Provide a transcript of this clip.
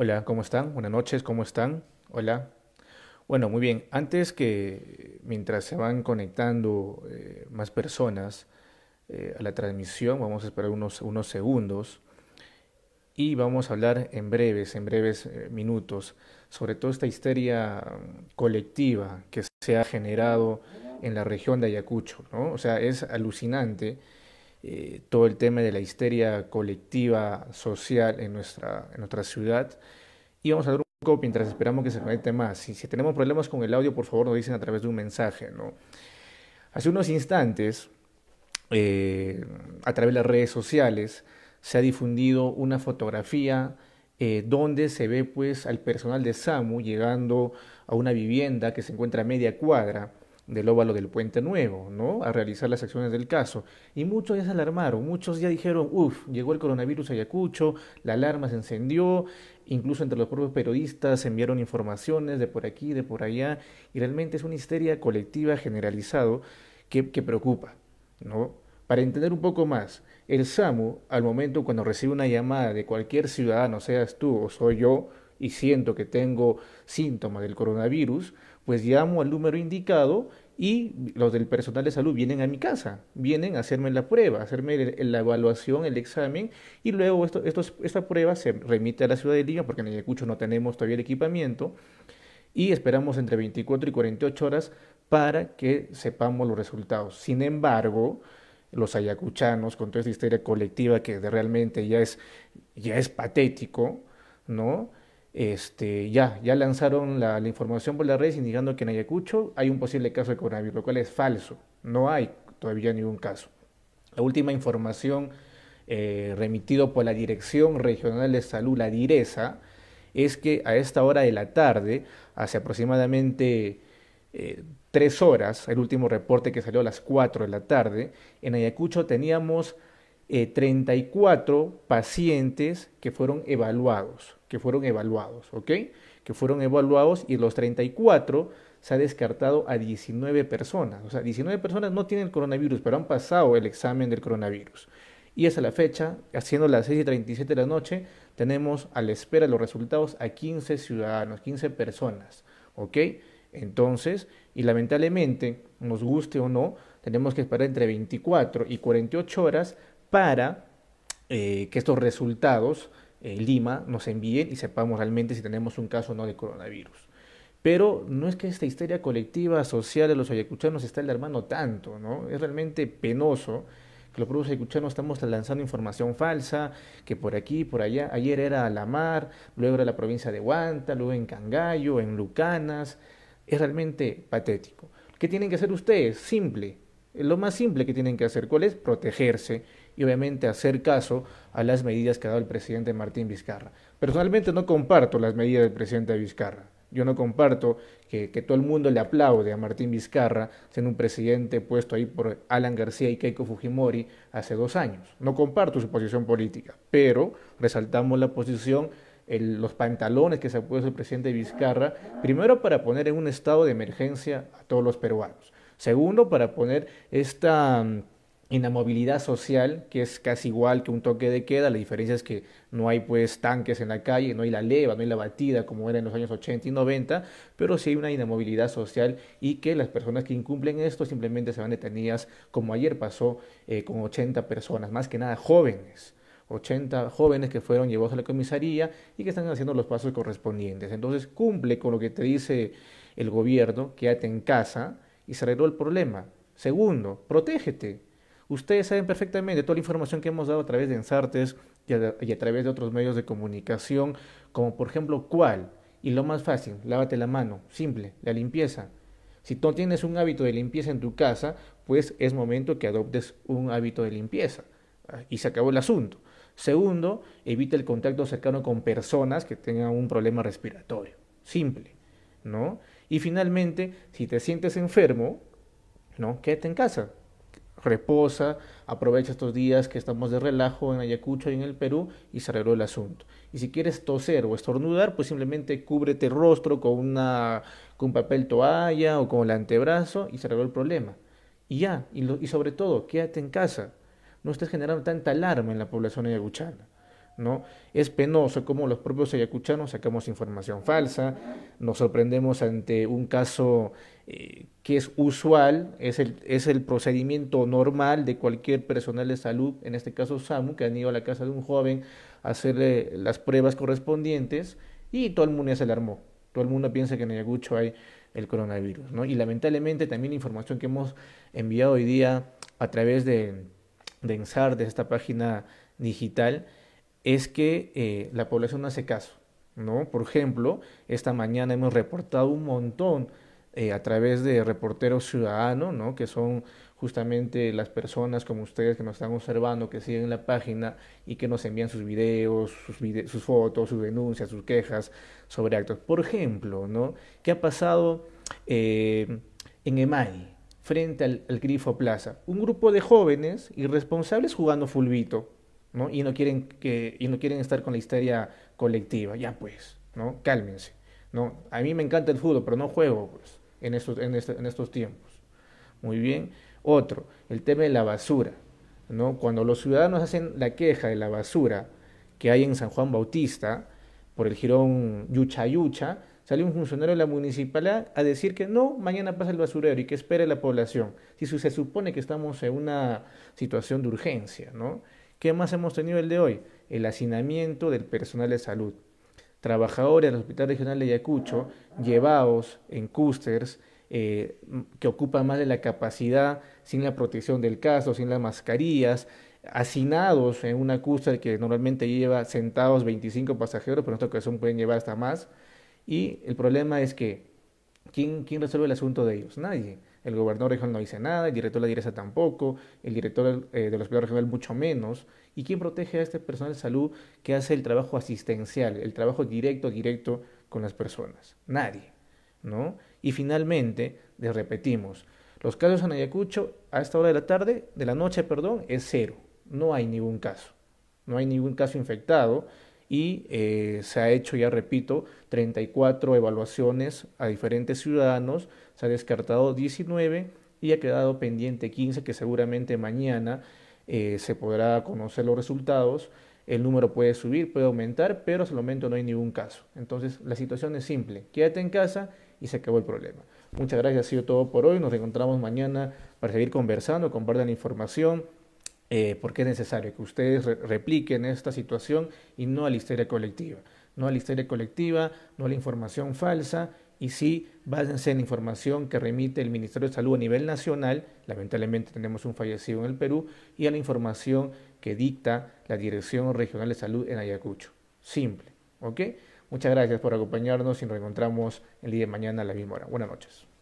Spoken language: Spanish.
Hola, ¿cómo están? Buenas noches, ¿cómo están? Hola. Bueno, muy bien. Antes que mientras se van conectando eh, más personas eh, a la transmisión, vamos a esperar unos, unos segundos y vamos a hablar en breves, en breves eh, minutos, sobre toda esta histeria mm, colectiva que se ha generado en la región de Ayacucho. ¿no? O sea, es alucinante eh, todo el tema de la histeria colectiva, social en nuestra, en nuestra ciudad. Y vamos a dar un poco mientras esperamos que se conecte más. Si, si tenemos problemas con el audio, por favor nos dicen a través de un mensaje. Hace unos instantes, eh, a través de las redes sociales, se ha difundido una fotografía eh, donde se ve pues al personal de SAMU llegando a una vivienda que se encuentra a media cuadra del óvalo del Puente Nuevo, ¿no? A realizar las acciones del caso. Y muchos ya se alarmaron, muchos ya dijeron, uff, llegó el coronavirus a Ayacucho, la alarma se encendió, incluso entre los propios periodistas se enviaron informaciones de por aquí, de por allá, y realmente es una histeria colectiva generalizado que, que preocupa, ¿no? Para entender un poco más, el SAMU, al momento cuando recibe una llamada de cualquier ciudadano, seas tú o soy yo, y siento que tengo síntomas del coronavirus, pues llamo al número indicado y los del personal de salud vienen a mi casa, vienen a hacerme la prueba, hacerme la evaluación, el examen, y luego esta prueba se remite a la ciudad de Lima, porque en Ayacucho no tenemos todavía el equipamiento, y esperamos entre 24 y 48 horas para que sepamos los resultados. Sin embargo, los ayacuchanos, con toda esta historia colectiva que realmente ya es, ya es patético, ¿no? este, ya, ya lanzaron la, información por las redes indicando que en Ayacucho hay un posible caso de coronavirus, lo cual es falso. No hay todavía ningún caso. La última información eh, remitida remitido por la Dirección Regional de Salud, la DIRESA, es que a esta hora de la tarde, hace aproximadamente eh, tres horas, el último reporte que salió a las cuatro de la tarde, en Ayacucho teníamos 34 eh, pacientes que fueron evaluados, que fueron evaluados, ¿ok? Que fueron evaluados y los 34 se ha descartado a 19 personas. O sea, 19 personas no tienen coronavirus, pero han pasado el examen del coronavirus. Y hasta la fecha, haciendo las 6 y 37 de la noche, tenemos a la espera los resultados a 15 ciudadanos, 15 personas, ¿ok? Entonces, y lamentablemente, nos guste o no, tenemos que esperar entre 24 y 48 horas para eh, que estos resultados eh, en Lima nos envíen y sepamos realmente si tenemos un caso o no de coronavirus. Pero no es que esta historia colectiva social de los ayacuchanos está alarmando tanto, ¿no? Es realmente penoso que los propios ayacuchanos estamos lanzando información falsa, que por aquí, por allá, ayer era la a mar, luego era la provincia de Huanta, luego en Cangallo, en Lucanas. Es realmente patético. ¿Qué tienen que hacer ustedes? Simple. Lo más simple que tienen que hacer, ¿cuál es? Protegerse y obviamente hacer caso a las medidas que ha dado el presidente Martín Vizcarra. Personalmente no comparto las medidas del presidente Vizcarra. Yo no comparto que, todo el mundo le aplaude a Martín Vizcarra siendo un presidente puesto ahí por Alan García y Keiko Fujimori hace dos años. No comparto su posición política, pero resaltamos la posición, los pantalones que se ha puesto el presidente Vizcarra, primero para poner en un estado de emergencia a todos los peruanos, segundo para poner esta inamovilidad social, que es casi igual que un toque de queda, la diferencia es que no hay pues tanques en la calle, no hay la leva, no hay la batida como era en los años 80 y 90, pero sí hay una inamovilidad social y que las personas que incumplen esto simplemente se van detenidas, como ayer pasó eh, con 80 personas, más que nada jóvenes. 80 jóvenes que fueron llevados a la comisaría y que están haciendo los pasos correspondientes. Entonces cumple con lo que te dice el gobierno, quédate en casa y se arregló el problema. Segundo, protégete, Ustedes saben perfectamente toda la información que hemos dado a través de Ensartes y a, través de otros medios de comunicación, como por ejemplo cuál, y lo más fácil, lávate la mano, simple, la limpieza. Si tú tienes un hábito de limpieza en tu casa, pues es momento que adoptes un hábito de limpieza. Y se acabó el asunto. Segundo, evita el contacto cercano con personas que tengan un problema respiratorio. Simple, ¿no? Y finalmente, si te sientes enfermo, ¿no? Quédate en casa reposa, aprovecha estos días que estamos de relajo en Ayacucho y en el Perú y se arregló el asunto. Y si quieres toser o estornudar, pues simplemente cúbrete el rostro con, una, con papel toalla o con el antebrazo y se arregló el problema. Y ya, y, y sobre todo, quédate en casa. No estés generando tanta alarma en la población ayacuchana. ¿no? Es penoso como los propios ayacuchanos sacamos información falsa, nos sorprendemos ante un caso eh, que es usual, es el, procedimiento normal de cualquier personal de salud, en este caso SAMU, que han ido a la casa de un joven a hacerle las pruebas correspondientes y todo el mundo ya se alarmó. Todo el mundo piensa que en Ayacucho hay el coronavirus, Y lamentablemente también la información que hemos enviado hoy día a través de, de ENSAR, de esta página digital, es que eh, la población no hace caso, ¿no? Por ejemplo, esta mañana hemos reportado un montón eh, a través de reporteros ciudadanos, ¿no? Que son justamente las personas como ustedes que nos están observando, que siguen la página y que nos envían sus videos, sus, fotos, sus denuncias, sus quejas sobre actos. Por ejemplo, ¿no? ¿Qué ha pasado eh, en EMAI, frente al, al Grifo Plaza? Un grupo de jóvenes irresponsables jugando fulbito ¿no? Y no quieren, que, y no quieren estar con la histeria colectiva. Ya pues, ¿no? Cálmense. ¿no? A mí me encanta el fútbol, pero no juego pues, en, estos, en, este, en estos tiempos. Muy bien. Otro, el tema de la basura. ¿no? Cuando los ciudadanos hacen la queja de la basura que hay en San Juan Bautista, por el jirón Yucha salió un funcionario de la municipalidad a decir que no, mañana pasa el basurero y que espere la población. Si se supone que estamos en una situación de urgencia, ¿no? ¿Qué más hemos tenido el de hoy? El hacinamiento del personal de salud. Trabajadores del Hospital Regional de Ayacucho, llevados en cústers, eh, que ocupan más de la capacidad, sin la protección del caso, sin las mascarillas, hacinados en una cúster que normalmente lleva sentados 25 pasajeros, pero en esta ocasión pueden llevar hasta más. Y el problema es que, quién resuelve el asunto de ellos? Nadie el gobernador regional no dice nada, el director de la dirección tampoco, el director eh, del hospital regional mucho menos. ¿Y quién protege a este personal de salud que hace el trabajo asistencial, el trabajo directo, directo con las personas? Nadie, ¿no? Y finalmente, les repetimos, los casos en Ayacucho a esta hora de la tarde, de la noche, perdón, es cero. No hay ningún caso. No hay ningún caso infectado y eh, se ha hecho, ya repito, 34 evaluaciones a diferentes ciudadanos, se ha descartado 19 y ha quedado pendiente 15 que seguramente mañana eh, se podrá conocer los resultados. El número puede subir, puede aumentar, pero hasta el momento no hay ningún caso. Entonces la situación es simple, quédate en casa y se acabó el problema. Muchas gracias, ha sido todo por hoy. Nos encontramos mañana para seguir conversando, compartan información eh, porque es necesario que ustedes repliquen esta situación y no a la historia colectiva. No a la historia colectiva, no a la información falsa y sí básense en información que remite el Ministerio de Salud a nivel nacional, lamentablemente tenemos un fallecido en el Perú, y a la información que dicta la Dirección Regional de Salud en Ayacucho. Simple, ¿ok? Muchas gracias por acompañarnos y nos encontramos el día de mañana a la misma hora. Buenas noches.